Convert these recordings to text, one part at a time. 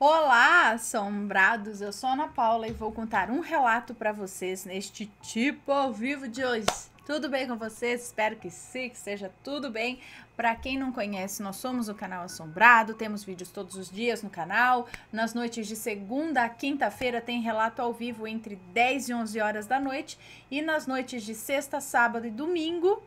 Olá, assombrados! Eu sou Ana Paula e vou contar um relato para vocês neste tipo ao vivo de hoje. Tudo bem com vocês? Espero que sim, que seja tudo bem. Para quem não conhece, nós somos o canal Assombrado, temos vídeos todos os dias no canal. Nas noites de segunda a quinta-feira tem relato ao vivo entre 10 e 11 horas da noite e nas noites de sexta, sábado e domingo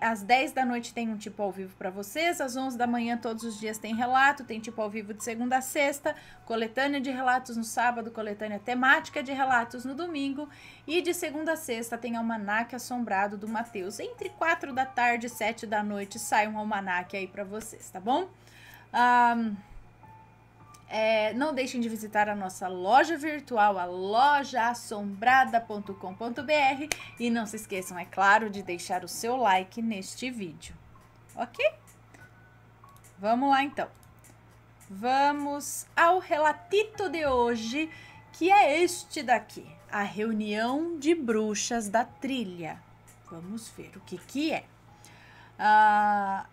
às 10 da noite tem um tipo ao vivo para vocês, às 11 da manhã todos os dias tem relato, tem tipo ao vivo de segunda a sexta, coletânea de relatos no sábado, coletânea temática de relatos no domingo e de segunda a sexta tem almanaque assombrado do Matheus. Entre 4 da tarde e 7 da noite sai um almanaque aí para vocês, tá bom? É, não deixem de visitar a nossa loja virtual, a lojaassombrada.com.br. E não se esqueçam, é claro, de deixar o seu like neste vídeo. Ok? Vamos lá então. Vamos ao relatito de hoje, que é este daqui: a reunião de bruxas da trilha. Vamos ver o que, que é. Ah,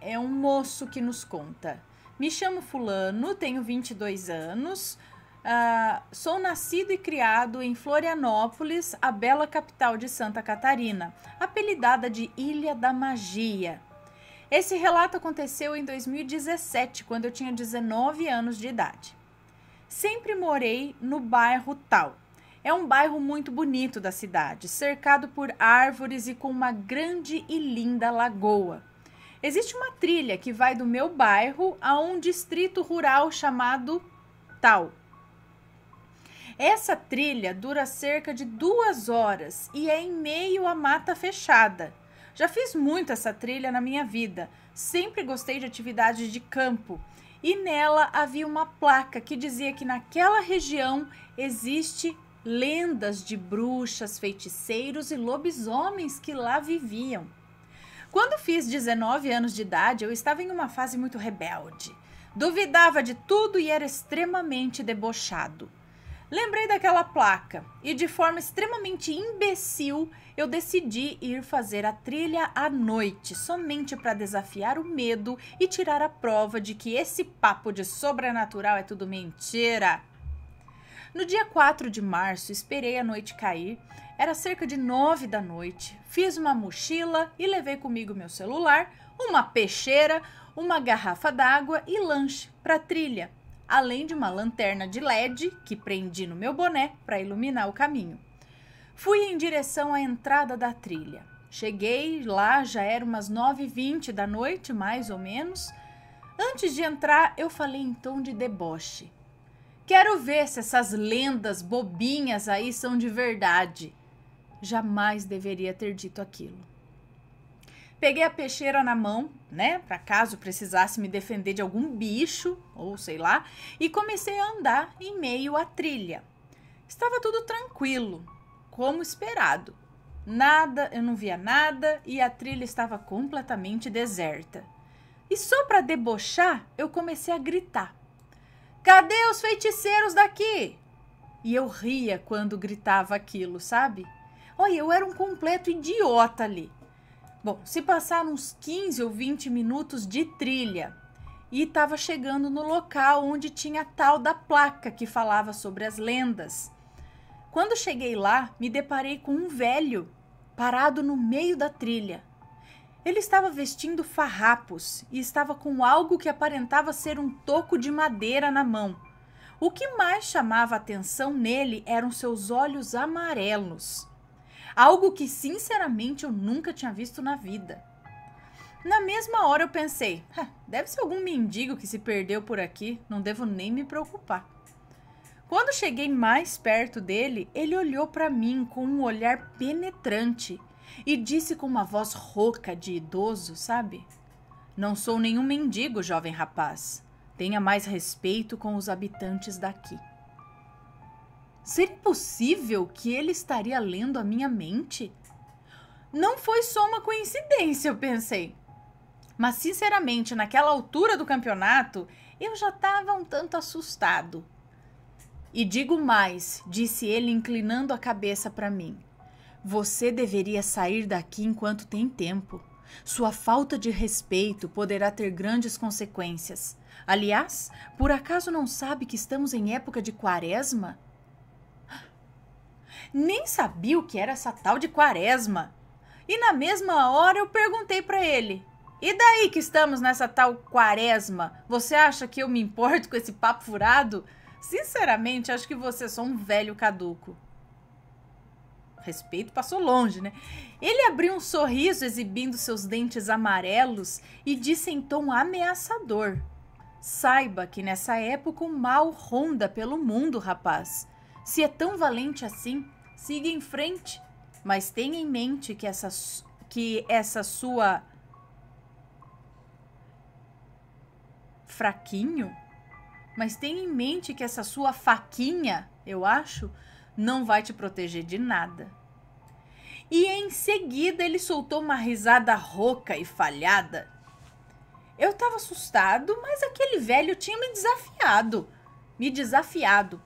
é um moço que nos conta. Me chamo Fulano, tenho 22 anos. Uh, sou nascido e criado em Florianópolis, a bela capital de Santa Catarina, apelidada de Ilha da Magia. Esse relato aconteceu em 2017, quando eu tinha 19 anos de idade. Sempre morei no bairro Tal. É um bairro muito bonito da cidade, cercado por árvores e com uma grande e linda lagoa. Existe uma trilha que vai do meu bairro a um distrito rural chamado tal. Essa trilha dura cerca de duas horas e é em meio à mata fechada. Já fiz muito essa trilha na minha vida, sempre gostei de atividades de campo e nela havia uma placa que dizia que naquela região existe lendas de bruxas, feiticeiros e lobisomens que lá viviam. Quando fiz 19 anos de idade, eu estava em uma fase muito rebelde. Duvidava de tudo e era extremamente debochado. Lembrei daquela placa e, de forma extremamente imbecil, eu decidi ir fazer a trilha à noite, somente para desafiar o medo e tirar a prova de que esse papo de sobrenatural é tudo mentira. No dia 4 de março, esperei a noite cair. Era cerca de 9 da noite. Fiz uma mochila e levei comigo meu celular, uma peixeira, uma garrafa d'água e lanche para a trilha, além de uma lanterna de LED que prendi no meu boné para iluminar o caminho. Fui em direção à entrada da trilha. Cheguei lá, já era umas 9h20 da noite, mais ou menos. Antes de entrar, eu falei em tom de deboche. Quero ver se essas lendas bobinhas aí são de verdade. Jamais deveria ter dito aquilo. Peguei a peixeira na mão, né, para caso precisasse me defender de algum bicho ou sei lá, e comecei a andar em meio à trilha. Estava tudo tranquilo, como esperado. Nada, eu não via nada e a trilha estava completamente deserta. E só para debochar, eu comecei a gritar Cadê os feiticeiros daqui? E eu ria quando gritava aquilo, sabe? Olha, eu era um completo idiota ali. Bom, se passaram uns 15 ou 20 minutos de trilha e estava chegando no local onde tinha a tal da placa que falava sobre as lendas. Quando cheguei lá, me deparei com um velho parado no meio da trilha, ele estava vestindo farrapos e estava com algo que aparentava ser um toco de madeira na mão. O que mais chamava atenção nele eram seus olhos amarelos. Algo que, sinceramente, eu nunca tinha visto na vida. Na mesma hora eu pensei: deve ser algum mendigo que se perdeu por aqui, não devo nem me preocupar. Quando cheguei mais perto dele, ele olhou para mim com um olhar penetrante e disse com uma voz rouca de idoso, sabe? Não sou nenhum mendigo, jovem rapaz. Tenha mais respeito com os habitantes daqui. Seria possível que ele estaria lendo a minha mente? Não foi só uma coincidência, eu pensei. Mas, sinceramente, naquela altura do campeonato, eu já estava um tanto assustado. E digo mais, disse ele inclinando a cabeça para mim. Você deveria sair daqui enquanto tem tempo. Sua falta de respeito poderá ter grandes consequências. Aliás, por acaso não sabe que estamos em época de quaresma? Nem sabia o que era essa tal de quaresma. E na mesma hora eu perguntei para ele: e daí que estamos nessa tal quaresma? Você acha que eu me importo com esse papo furado? Sinceramente, acho que você é só um velho caduco respeito passou longe, né? Ele abriu um sorriso exibindo seus dentes amarelos e disse em tom ameaçador: Saiba que nessa época o mal ronda pelo mundo, rapaz. Se é tão valente assim, siga em frente, mas tenha em mente que essa, que essa sua. Fraquinho? Mas tenha em mente que essa sua faquinha, eu acho, não vai te proteger de nada. E em seguida ele soltou uma risada rouca e falhada. Eu estava assustado, mas aquele velho tinha me desafiado. Me desafiado.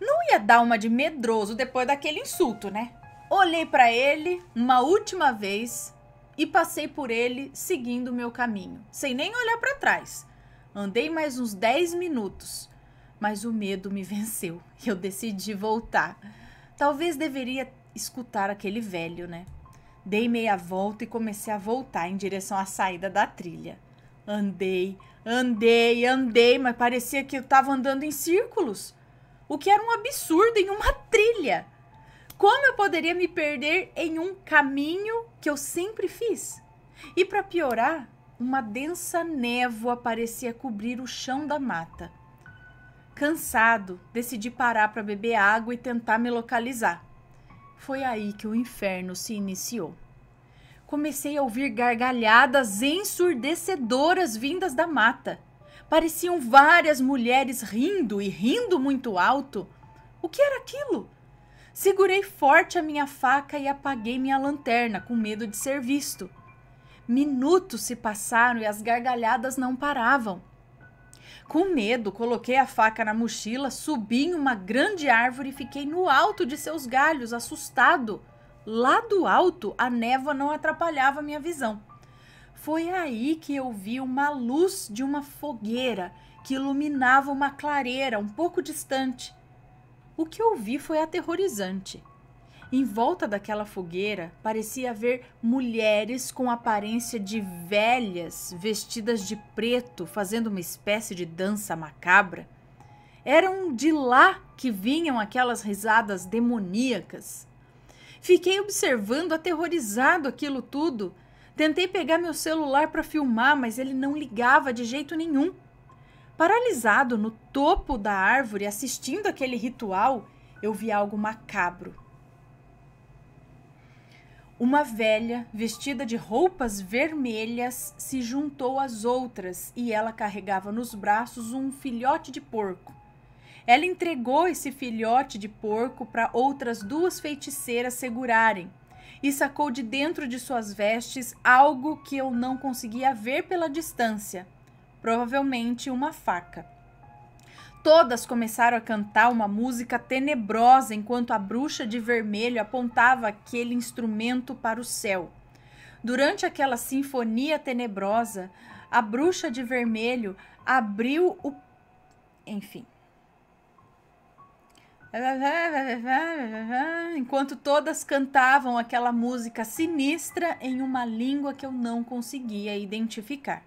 Não ia dar uma de medroso depois daquele insulto, né? Olhei para ele uma última vez e passei por ele seguindo o meu caminho, sem nem olhar para trás. Andei mais uns 10 minutos mas o medo me venceu e eu decidi voltar. Talvez deveria escutar aquele velho, né? Dei meia volta e comecei a voltar em direção à saída da trilha. Andei, andei, andei, mas parecia que eu estava andando em círculos, o que era um absurdo em uma trilha. Como eu poderia me perder em um caminho que eu sempre fiz? E para piorar, uma densa névoa parecia cobrir o chão da mata. Cansado, decidi parar para beber água e tentar me localizar. Foi aí que o inferno se iniciou. Comecei a ouvir gargalhadas ensurdecedoras vindas da mata. Pareciam várias mulheres rindo e rindo muito alto. O que era aquilo? Segurei forte a minha faca e apaguei minha lanterna, com medo de ser visto. Minutos se passaram e as gargalhadas não paravam. Com medo, coloquei a faca na mochila, subi em uma grande árvore e fiquei no alto de seus galhos, assustado. Lá do alto, a névoa não atrapalhava minha visão. Foi aí que eu vi uma luz de uma fogueira que iluminava uma clareira um pouco distante. O que eu vi foi aterrorizante. Em volta daquela fogueira parecia haver mulheres com aparência de velhas, vestidas de preto, fazendo uma espécie de dança macabra. Eram de lá que vinham aquelas risadas demoníacas. Fiquei observando, aterrorizado aquilo tudo. Tentei pegar meu celular para filmar, mas ele não ligava de jeito nenhum. Paralisado no topo da árvore, assistindo aquele ritual, eu vi algo macabro uma velha, vestida de roupas vermelhas, se juntou às outras e ela carregava nos braços um filhote de porco. Ela entregou esse filhote de porco para outras duas feiticeiras segurarem e sacou de dentro de suas vestes algo que eu não conseguia ver pela distância provavelmente uma faca. Todas começaram a cantar uma música tenebrosa enquanto a bruxa de vermelho apontava aquele instrumento para o céu. Durante aquela sinfonia tenebrosa, a bruxa de vermelho abriu o. Enfim. Enquanto todas cantavam aquela música sinistra em uma língua que eu não conseguia identificar.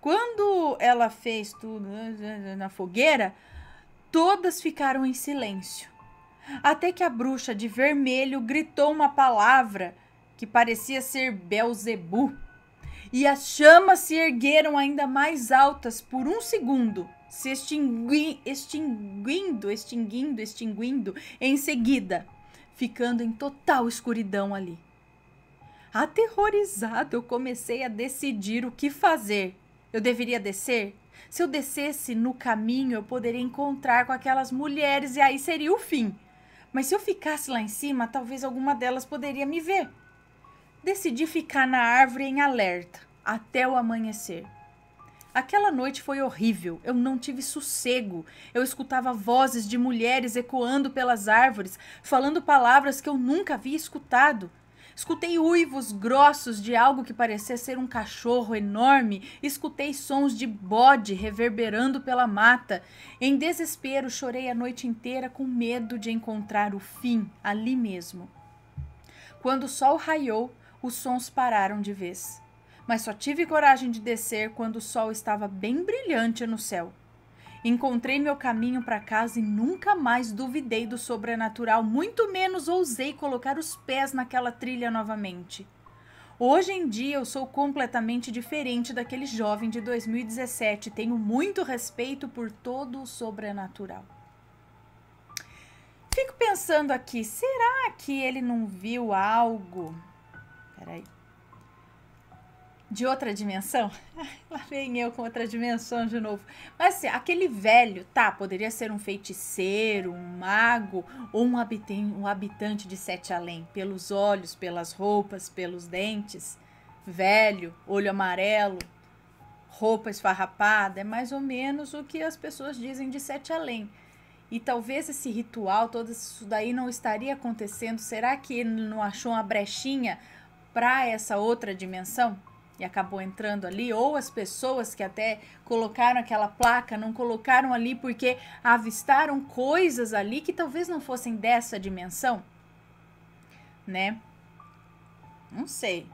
Quando ela fez tudo né, né, né, na fogueira, todas ficaram em silêncio. Até que a bruxa de vermelho gritou uma palavra que parecia ser Belzebu. E as chamas se ergueram ainda mais altas por um segundo, se extingui extinguindo, extinguindo, extinguindo em seguida, ficando em total escuridão ali. Aterrorizado, eu comecei a decidir o que fazer eu deveria descer? Se eu descesse no caminho, eu poderia encontrar com aquelas mulheres e aí seria o fim. Mas se eu ficasse lá em cima, talvez alguma delas poderia me ver. Decidi ficar na árvore em alerta até o amanhecer. Aquela noite foi horrível, eu não tive sossego. Eu escutava vozes de mulheres ecoando pelas árvores, falando palavras que eu nunca havia escutado. Escutei uivos grossos de algo que parecia ser um cachorro enorme, escutei sons de bode reverberando pela mata. Em desespero, chorei a noite inteira com medo de encontrar o fim ali mesmo. Quando o sol raiou, os sons pararam de vez. Mas só tive coragem de descer quando o sol estava bem brilhante no céu. Encontrei meu caminho para casa e nunca mais duvidei do sobrenatural, muito menos ousei colocar os pés naquela trilha novamente. Hoje em dia eu sou completamente diferente daquele jovem de 2017. Tenho muito respeito por todo o sobrenatural. Fico pensando aqui, será que ele não viu algo? Peraí de outra dimensão. lá vem eu com outra dimensão de novo. Mas assim, aquele velho, tá, poderia ser um feiticeiro, um mago ou um, habitem, um habitante de Sete Além, pelos olhos, pelas roupas, pelos dentes. Velho, olho amarelo, roupa esfarrapada, é mais ou menos o que as pessoas dizem de Sete Além. E talvez esse ritual, todo isso daí não estaria acontecendo. Será que ele não achou uma brechinha para essa outra dimensão? e acabou entrando ali, ou as pessoas que até colocaram aquela placa não colocaram ali porque avistaram coisas ali que talvez não fossem dessa dimensão, né? Não sei.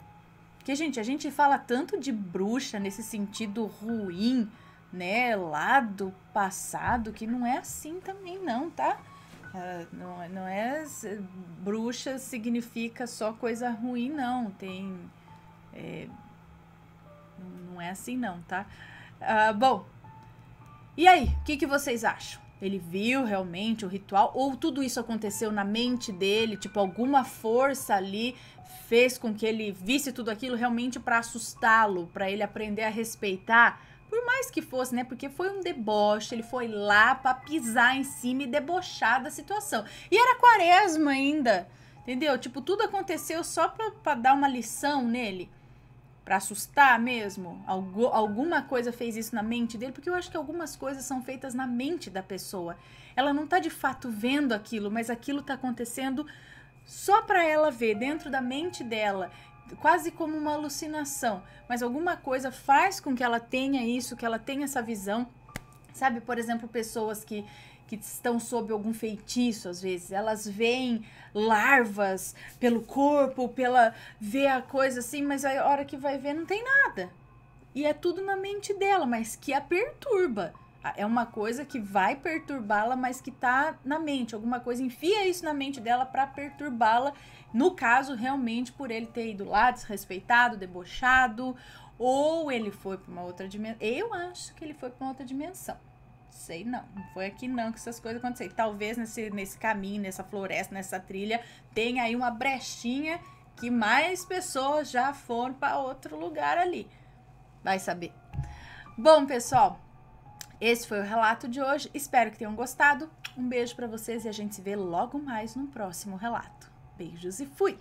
Porque, gente, a gente fala tanto de bruxa nesse sentido ruim, né? Lá do passado, que não é assim também, não, tá? Uh, ah, não, não é. é bruxa significa só coisa ruim, não. Tem. É, não é assim não, tá? Uh, bom, e aí? O que, que vocês acham? Ele viu realmente o ritual? Ou tudo isso aconteceu na mente dele? Tipo, alguma força ali fez com que ele visse tudo aquilo realmente para assustá-lo, para ele aprender a respeitar? Por mais que fosse, né? Porque foi um deboche, ele foi lá para pisar em cima e debochar da situação. E era quaresma ainda, entendeu? Tipo, tudo aconteceu só para dar uma lição nele para assustar mesmo? alguma coisa fez isso na mente dele? Porque eu acho que algumas coisas são feitas na mente da pessoa. Ela não está de fato vendo aquilo, mas aquilo está acontecendo só para ela ver, dentro da mente dela, quase como uma alucinação. Mas alguma coisa faz com que ela tenha isso, que ela tenha essa visão. Sabe, por exemplo, pessoas que que estão sob algum feitiço, às vezes. Elas veem larvas pelo corpo, pela vê a coisa assim, mas a hora que vai ver não tem nada. E é tudo na mente dela, mas que a perturba. É uma coisa que vai perturbá-la, mas que tá na mente. Alguma coisa enfia isso na mente dela para perturbá-la. No caso, realmente, por ele ter ido lá, desrespeitado, debochado, ou ele foi para uma outra dimensão. Eu acho que ele foi para uma outra dimensão sei não, não foi aqui não que essas coisas aconteceram. Talvez nesse, nesse caminho, nessa floresta, nessa trilha, tenha aí uma brechinha que mais pessoas já foram para outro lugar ali. Vai saber. Bom, pessoal, esse foi o relato de hoje. Espero que tenham gostado. Um beijo para vocês e a gente se vê logo mais no próximo relato. Beijos e fui!